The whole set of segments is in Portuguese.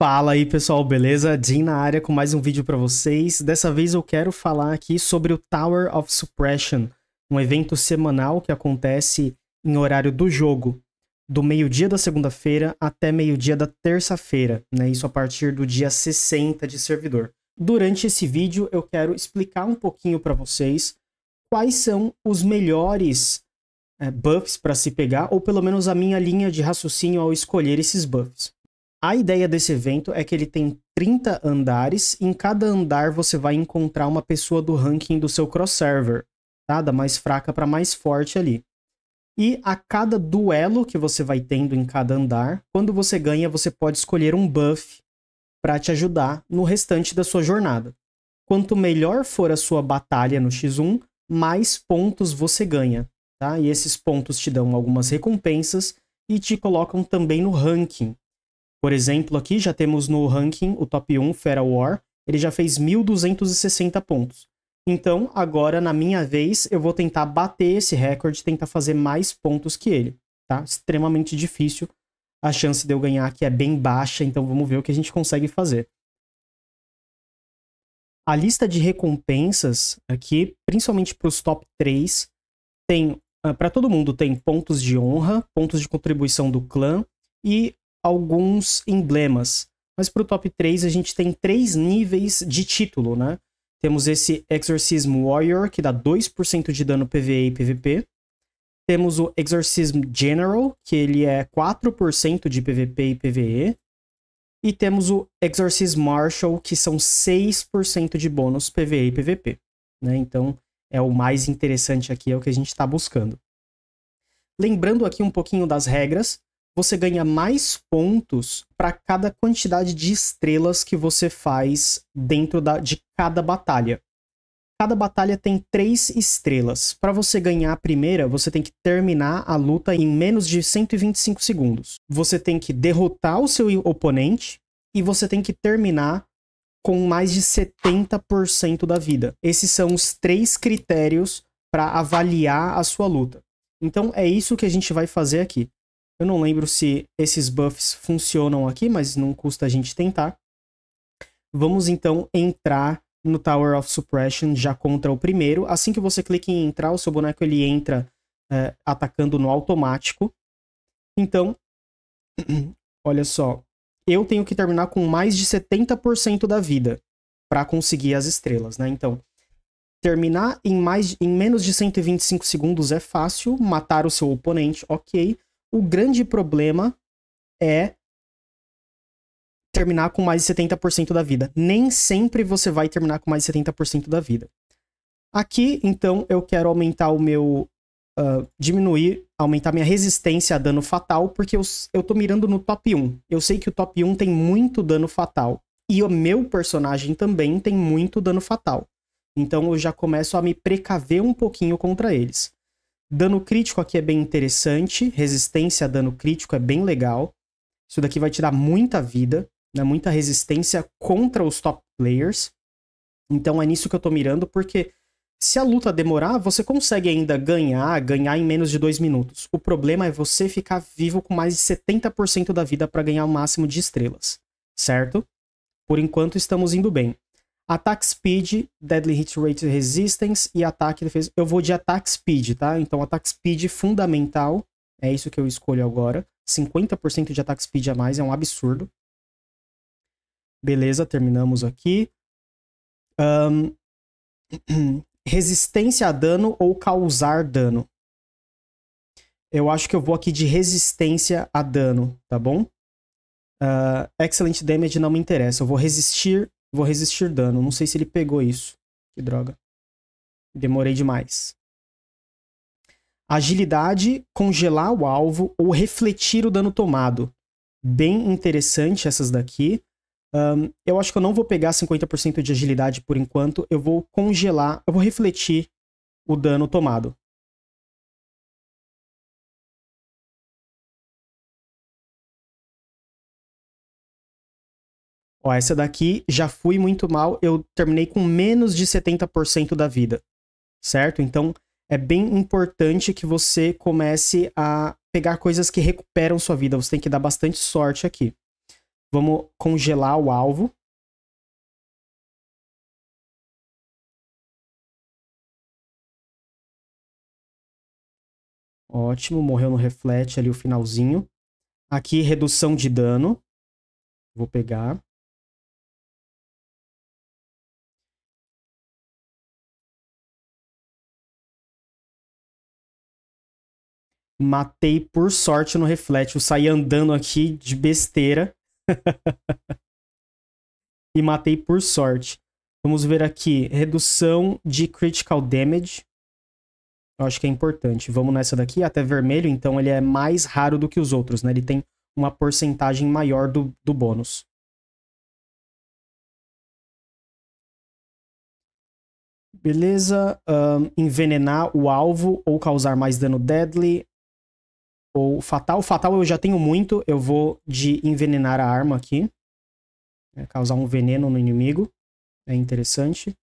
Fala aí pessoal, beleza? Jim na área com mais um vídeo para vocês. Dessa vez eu quero falar aqui sobre o Tower of Suppression, um evento semanal que acontece em horário do jogo, do meio-dia da segunda-feira até meio-dia da terça-feira, né? Isso a partir do dia 60 de servidor. Durante esse vídeo eu quero explicar um pouquinho para vocês quais são os melhores é, buffs para se pegar, ou pelo menos a minha linha de raciocínio ao escolher esses buffs. A ideia desse evento é que ele tem 30 andares, e em cada andar você vai encontrar uma pessoa do ranking do seu cross-server, tá? da mais fraca para mais forte ali. E a cada duelo que você vai tendo em cada andar, quando você ganha, você pode escolher um buff para te ajudar no restante da sua jornada. Quanto melhor for a sua batalha no X1, mais pontos você ganha, tá? E esses pontos te dão algumas recompensas e te colocam também no ranking, por exemplo, aqui já temos no ranking o top 1 Feral War, ele já fez 1260 pontos. Então, agora na minha vez, eu vou tentar bater esse recorde, tentar fazer mais pontos que ele, tá? Extremamente difícil. A chance de eu ganhar aqui é bem baixa, então vamos ver o que a gente consegue fazer. A lista de recompensas aqui, principalmente para os top 3, tem ah, para todo mundo tem pontos de honra, pontos de contribuição do clã e alguns emblemas. Mas para o top 3 a gente tem três níveis de título, né? Temos esse Exorcism Warrior, que dá 2% de dano PvE e PvP. Temos o Exorcism General, que ele é 4% de PvP e PvE. E temos o Exorcism Marshal, que são 6% de bônus PvE e PvP. Né? Então, é o mais interessante aqui, é o que a gente está buscando. Lembrando aqui um pouquinho das regras, você ganha mais pontos para cada quantidade de estrelas que você faz dentro da, de cada batalha. Cada batalha tem três estrelas. Para você ganhar a primeira, você tem que terminar a luta em menos de 125 segundos. Você tem que derrotar o seu oponente e você tem que terminar com mais de 70% da vida. Esses são os três critérios para avaliar a sua luta. Então é isso que a gente vai fazer aqui. Eu não lembro se esses buffs funcionam aqui, mas não custa a gente tentar. Vamos então entrar no Tower of Suppression já contra o primeiro. Assim que você clica em entrar, o seu boneco ele entra é, atacando no automático. Então, olha só, eu tenho que terminar com mais de 70% da vida para conseguir as estrelas, né? Então, terminar em mais em menos de 125 segundos é fácil, matar o seu oponente, OK? o grande problema é terminar com mais de 70% da vida. Nem sempre você vai terminar com mais de 70% da vida. Aqui, então, eu quero aumentar o meu. Uh, diminuir, aumentar minha resistência a dano fatal, porque eu, eu tô mirando no top 1. Eu sei que o top 1 tem muito dano fatal. E o meu personagem também tem muito dano fatal. Então eu já começo a me precaver um pouquinho contra eles. Dano crítico aqui é bem interessante. Resistência a dano crítico é bem legal. Isso daqui vai te dar muita vida, né? muita resistência contra os top players. Então é nisso que eu tô mirando, porque se a luta demorar, você consegue ainda ganhar, ganhar em menos de dois minutos. O problema é você ficar vivo com mais de 70% da vida para ganhar o máximo de estrelas, certo? Por enquanto estamos indo bem. Ataque Speed, Deadly Hit Rate Resistance e ataque defesa. Eu vou de ataque Speed, tá? Então, ataque Speed fundamental. É isso que eu escolho agora. 50% de ataque Speed a mais é um absurdo. Beleza, terminamos aqui. Um... resistência a dano ou causar dano. Eu acho que eu vou aqui de resistência a dano, tá bom? Uh, excellent damage não me interessa. Eu vou resistir Vou resistir dano. Não sei se ele pegou isso. Que droga. Demorei demais. Agilidade, congelar o alvo ou refletir o dano tomado. Bem interessante essas daqui. Um, eu acho que eu não vou pegar 50% de agilidade por enquanto. Eu vou congelar, eu vou refletir o dano tomado. Ó, essa daqui já fui muito mal, eu terminei com menos de 70% da vida, certo? Então é bem importante que você comece a pegar coisas que recuperam sua vida. Você tem que dar bastante sorte aqui. Vamos congelar o alvo. Ótimo, morreu no reflete ali o finalzinho. Aqui, redução de dano. Vou pegar. Matei por sorte no reflexo. Saí andando aqui de besteira. e matei por sorte. Vamos ver aqui. Redução de critical damage. Eu acho que é importante. Vamos nessa daqui. Até vermelho, então ele é mais raro do que os outros, né? Ele tem uma porcentagem maior do, do bônus. Beleza. Um, envenenar o alvo ou causar mais dano deadly ou fatal. Fatal eu já tenho muito, eu vou de envenenar a arma aqui. Né? Causar um veneno no inimigo. É interessante.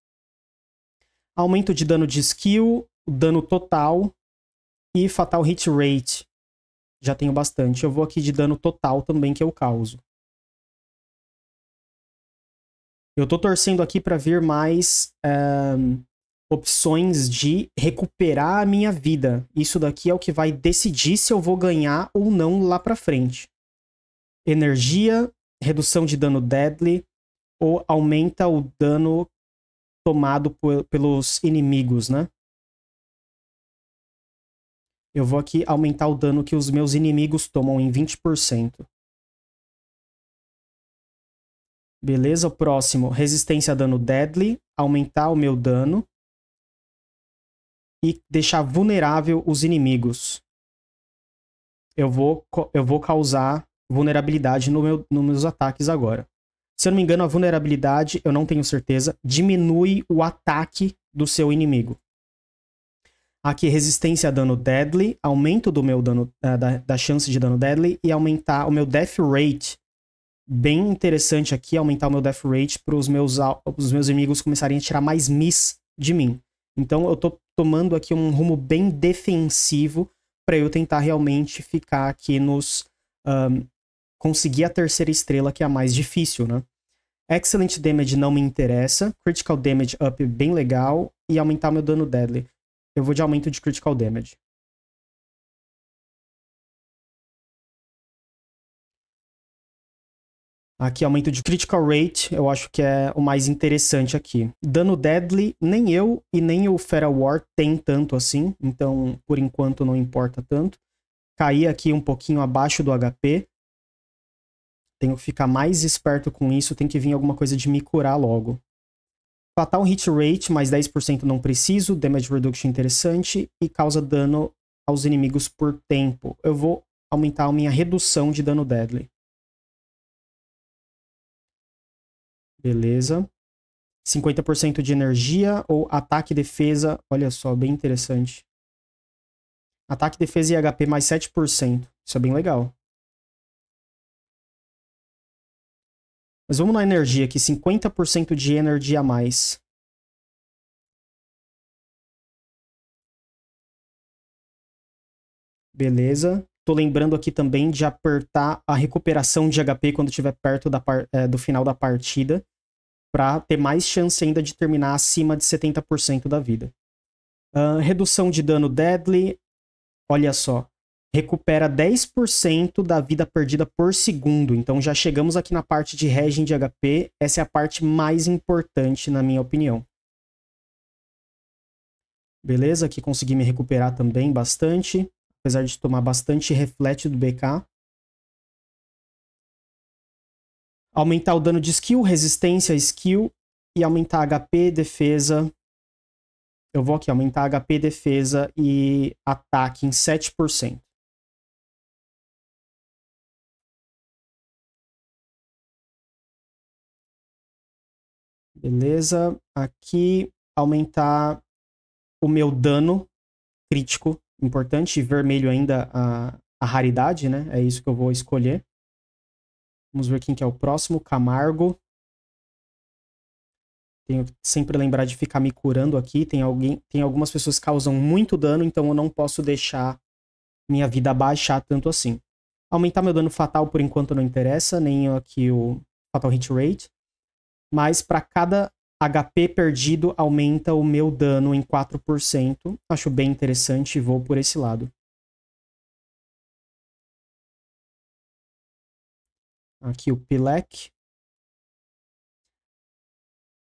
Aumento de dano de skill, dano total e fatal hit rate. Já tenho bastante. Eu vou aqui de dano total também que eu causo. Eu tô torcendo aqui para vir mais um, eh, opções de recuperar a minha vida. Isso daqui é o que vai decidir se eu vou ganhar ou não lá para frente. Energia, redução de dano deadly ou aumenta o dano tomado pelos inimigos, né? Eu vou aqui aumentar o dano que os meus inimigos tomam em 20%. Beleza, o próximo, resistência a dano deadly, aumentar o meu dano e deixar vulnerável os inimigos. Eu vou, eu vou causar vulnerabilidade no meu, nos meus ataques agora. Se eu não me engano, a vulnerabilidade, eu não tenho certeza, diminui o ataque do seu inimigo. Aqui, resistência a dano deadly, aumento do meu dano, uh, da, da chance de dano deadly e aumentar o meu death rate. Bem interessante aqui, aumentar o meu death rate para os meus, os meus inimigos começarem a tirar mais miss de mim. Então, eu tô tomando aqui um rumo bem defensivo para eu tentar realmente ficar aqui nos. Um, conseguir a terceira estrela, que é a mais difícil, né? Excellent Damage não me interessa. Critical Damage up bem legal. E aumentar meu dano deadly. Eu vou de aumento de Critical Damage. Aqui, aumento de critical rate, eu acho que é o mais interessante aqui. Dano deadly, nem eu e nem o Feral War tem tanto assim, então por enquanto não importa tanto. Cair aqui um pouquinho abaixo do HP. Tenho que ficar mais esperto com isso, tem que vir alguma coisa de me curar logo. Fatal hit rate, mais 10% não preciso, damage reduction interessante e causa dano aos inimigos por tempo. Eu vou aumentar a minha redução de dano deadly. Beleza. 50% de energia ou ataque e defesa. Olha só, bem interessante. Ataque, defesa e HP mais 7%. Isso é bem legal. Mas vamos na energia aqui. 50% de energia a mais. Beleza. Tô lembrando aqui também de apertar a recuperação de HP quando estiver perto da é, do final da partida para ter mais chance ainda de terminar acima de 70% da vida. Uh, redução de dano deadly, olha só, recupera 10% da vida perdida por segundo. Então já chegamos aqui na parte de regen de HP, essa é a parte mais importante na minha opinião. Beleza, aqui consegui me recuperar também bastante, apesar de tomar bastante reflete do BK. aumentar o dano de skill, resistência, skill e aumentar HP, defesa. Eu vou aqui aumentar HP, defesa e ataque em 7%. Beleza? Aqui aumentar o meu dano crítico, importante, vermelho ainda a, a raridade, né? É isso que eu vou escolher. Vamos ver quem que é o próximo. Camargo. Tenho que sempre lembrar de ficar me curando aqui. Tem, alguém, tem algumas pessoas que causam muito dano, então eu não posso deixar minha vida baixar tanto assim. Aumentar meu dano fatal por enquanto não interessa, nem aqui o Fatal Hit Rate. Mas para cada HP perdido aumenta o meu dano em 4%. Acho bem interessante e vou por esse lado. Aqui o Pilek.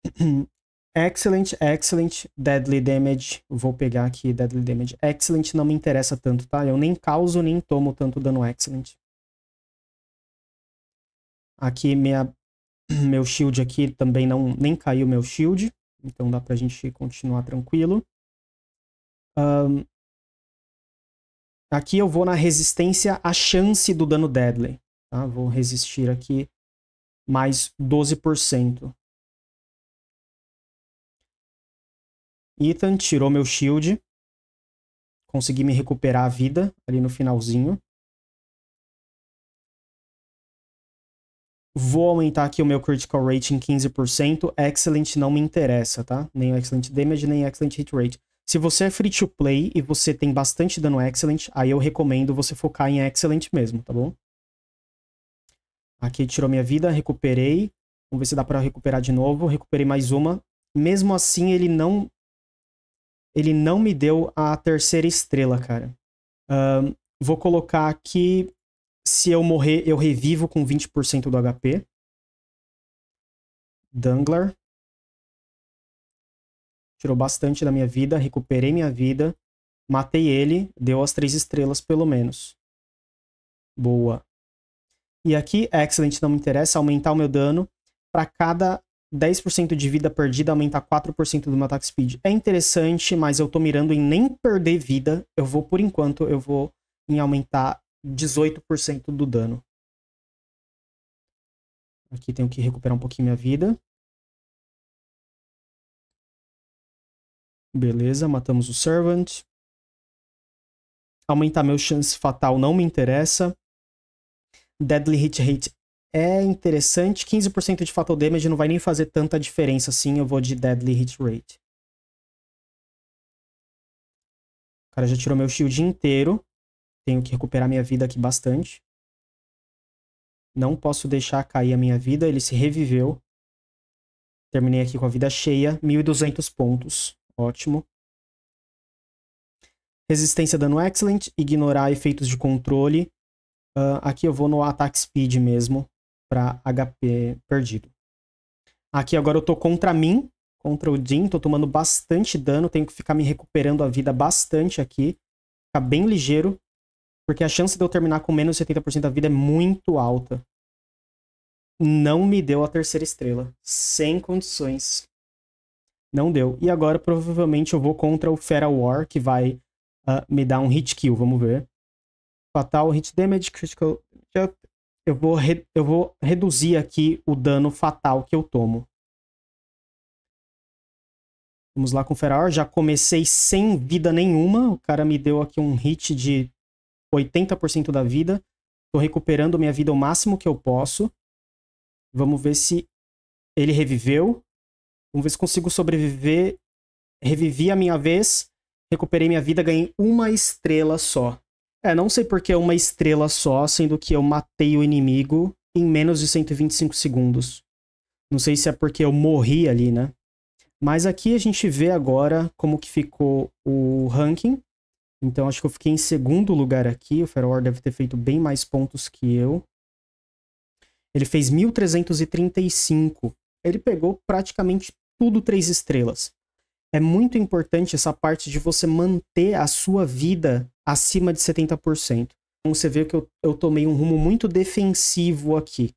Excellent, Excellent, Deadly Damage. Vou pegar aqui Deadly Damage. Excellent não me interessa tanto, tá? Eu nem causo nem tomo tanto dano Excellent. Aqui minha, meu shield aqui também não nem caiu meu shield. Então dá pra gente continuar tranquilo. Um, aqui eu vou na resistência à chance do dano Deadly. Tá? Vou resistir aqui mais 12%. Ethan tirou meu shield. Consegui me recuperar a vida ali no finalzinho. Vou aumentar aqui o meu critical rate em 15%. Excellent não me interessa, tá? Nem o excellent damage, nem o excellent hit rate. Se você é free to play e você tem bastante dano excellent, aí eu recomendo você focar em excellent mesmo, tá bom? Aqui tirou minha vida, recuperei. Vamos ver se dá pra recuperar de novo. Recuperei mais uma. Mesmo assim, ele não... Ele não me deu a terceira estrela, cara. Um, vou colocar aqui... Se eu morrer, eu revivo com 20% do HP. Danglar. Tirou bastante da minha vida, recuperei minha vida. Matei ele, deu as três estrelas pelo menos. Boa. E aqui, Excellent não me interessa, aumentar o meu dano. Para cada 10% de vida perdida, aumentar 4% do meu attack speed. É interessante, mas eu tô mirando em nem perder vida. Eu vou, por enquanto, eu vou em aumentar 18% do dano. Aqui tenho que recuperar um pouquinho minha vida. Beleza, matamos o Servant. Aumentar meu chance fatal não me interessa. Deadly Hit Rate é interessante. 15% de Fatal Damage não vai nem fazer tanta diferença assim. Eu vou de Deadly Hit Rate. O cara já tirou meu shield inteiro. Tenho que recuperar minha vida aqui bastante. Não posso deixar cair a minha vida. Ele se reviveu. Terminei aqui com a vida cheia. 1.200 pontos. Ótimo. Resistência dano excelente. Ignorar efeitos de controle. Uh, aqui eu vou no ataque speed mesmo para HP perdido. Aqui agora eu tô contra mim, contra o Jin, tô tomando bastante dano, tenho que ficar me recuperando a vida bastante aqui. Ficar bem ligeiro, porque a chance de eu terminar com menos 70% da vida é muito alta. Não me deu a terceira estrela. Sem condições. Não deu. E agora provavelmente eu vou contra o Feral War, que vai uh, me dar um hit kill, vamos ver fatal, hit damage, critical. Eu vou, re... eu vou reduzir aqui o dano fatal que eu tomo. Vamos lá com o Ferrar. Já comecei sem vida nenhuma. O cara me deu aqui um hit de 80% da vida. Tô recuperando minha vida o máximo que eu posso. Vamos ver se ele reviveu. Vamos ver se consigo sobreviver. Revivi a minha vez. Recuperei minha vida, ganhei uma estrela só. É, não sei porque é uma estrela só, sendo que eu matei o inimigo em menos de 125 segundos. Não sei se é porque eu morri ali, né? Mas aqui a gente vê agora como que ficou o ranking. Então acho que eu fiquei em segundo lugar aqui. O Ferroar deve ter feito bem mais pontos que eu. Ele fez 1335. Ele pegou praticamente tudo três estrelas. É muito importante essa parte de você manter a sua vida acima de 70%. Então você vê que eu, eu tomei um rumo muito defensivo aqui,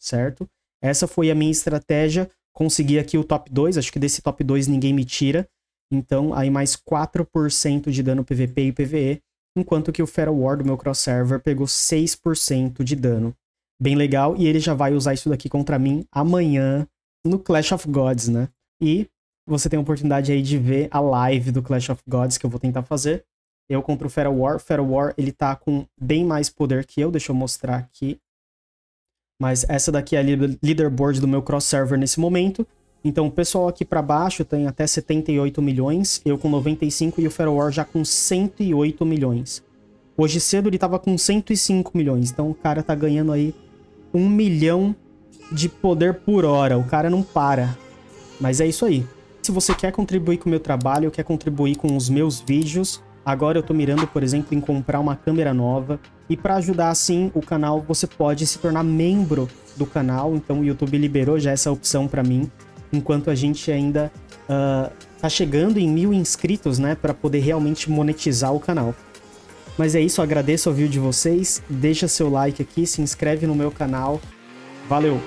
certo? Essa foi a minha estratégia. Consegui aqui o top 2, acho que desse top 2 ninguém me tira. Então, aí mais 4% de dano PVP e PVE, enquanto que o Feral War do meu cross-server pegou 6% de dano. Bem legal, e ele já vai usar isso daqui contra mim amanhã no Clash of Gods, né? E você tem a oportunidade aí de ver a live do Clash of Gods que eu vou tentar fazer. Eu contra o Feral War. Feral War, ele tá com bem mais poder que eu. Deixa eu mostrar aqui. Mas essa daqui é a leaderboard do meu cross-server nesse momento. Então o pessoal aqui para baixo tem até 78 milhões. Eu com 95 e o Feral War já com 108 milhões. Hoje cedo ele tava com 105 milhões. Então o cara tá ganhando aí 1 milhão de poder por hora. O cara não para. Mas é isso aí. Se você quer contribuir com o meu trabalho, quer contribuir com os meus vídeos, Agora eu estou mirando, por exemplo, em comprar uma câmera nova. E para ajudar assim o canal, você pode se tornar membro do canal. Então o YouTube liberou já essa opção para mim. Enquanto a gente ainda uh, tá chegando em mil inscritos, né? Para poder realmente monetizar o canal. Mas é isso, agradeço o view de vocês. Deixa seu like aqui, se inscreve no meu canal. Valeu!